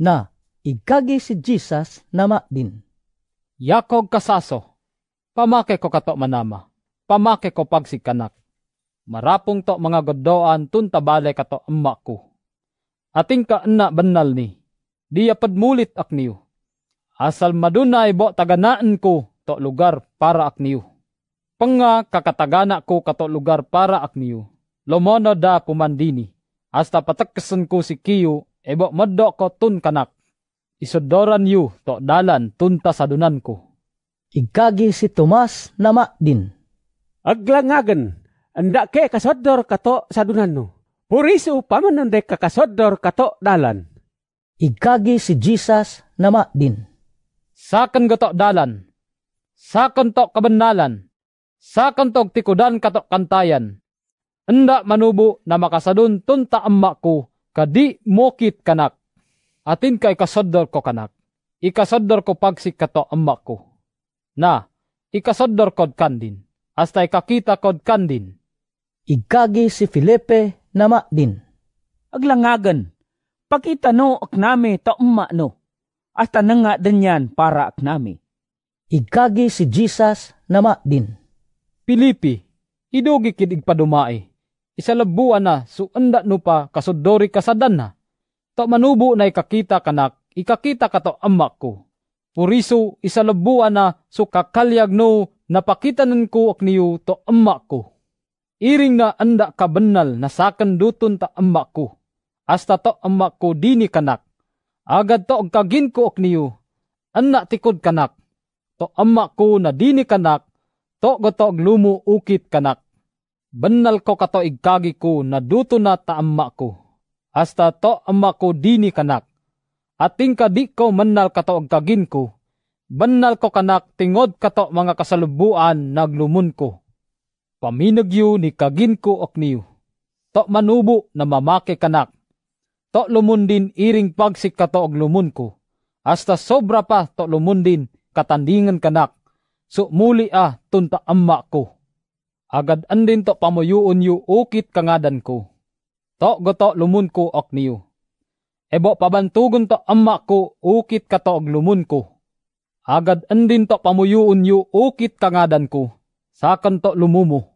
na igkagi si Jesus nama din. Yakog kasaso, pamake ko kato manama, pamake ko pag si kanak. Marapong to mga godoan tun tabale kato amma ko. Ating ka na banal ni, di padmulit akniyo. Asal madunay bo taganaan ko to lugar para akniyo. Penga kakatagana ko kato lugar para akniyo. Lomono da pumandini, hasta patakkesan ko si Kiyo Ebo maddo ko tun kanak. Isodoran yu to dalan tunta sa dunan ko. Igkagi si Tomas nama din. Aglangagan, anda ke kasodor kato sa dunan no. Puriso paman nanday kakasodor kato dalan. Igkagi si Jesus nama ma din. Sakan gato dalan. Sakan to kabandalan. Sakan to tikudan kato kantayan. Anda manubu na makasadun tunta amma ko Kadi mokit kanak, atin kay kasadar ko kanak, ikasadar ko pagsikato amma ko. Na, ikasadar kod kandin, hasta ikakita kod kandin. Igagi si Felipe nama din. Aglangagan, pakita no aknami ta umma no, hasta nanga nga danyan para aknami. Igagi si Jesus nama din. Pilipi, idugi kid igpadumae isalabuan na suanda no pa kasudori kasadan na. Ta manubo na ikakita kanak, ikakita kato amak ko. Puriso isalabuan na so kakalyag no napakitanan ko akniyo to amak ko. Iring na anda kabanal na sakan dutun ta amak ko. Asta to amak ko dini kanak. Agad to kagin ko akniyo. Anak tikod kanak. To amak ko na dini kanak. To gotog lumu ukit kanak Bennal ko kato igkagi ko na duto na taamma ko. Hasta to amma ko dini kanak. Ating kadi ko mennal kato agkagin ko. Bennal ko kanak tingod kato mga kasalubuan naglumun ko. Paminagyo ni kagin ko ok To manubo na mamake kanak. To lumundin iring pagsik kato og lumun ko. Hasta sobra pa to lumundin katandingan kanak. So muli ah tunta amma ko agad andin to pamuyuon yu ukit kangadan ko. To goto lumun ko akniyo. Ebo pabantugon to amma ko ukit ka katoog lumun ko. Agad andin to pamuyuon yu ukit kangadan ko. Sakan to lumumo.